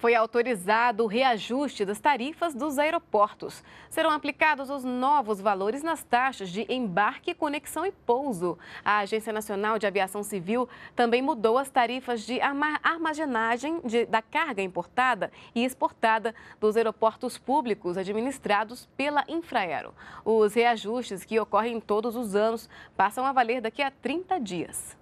foi autorizado o reajuste das tarifas dos aeroportos. Serão aplicados os novos valores nas taxas de embarque, conexão e pouso. A Agência Nacional de Aviação Civil também mudou as tarifas de armazenagem de, da carga importada e exportada dos aeroportos públicos administrados pela Infraero. Os reajustes, que ocorrem todos os anos, passam a valer daqui a 30 dias.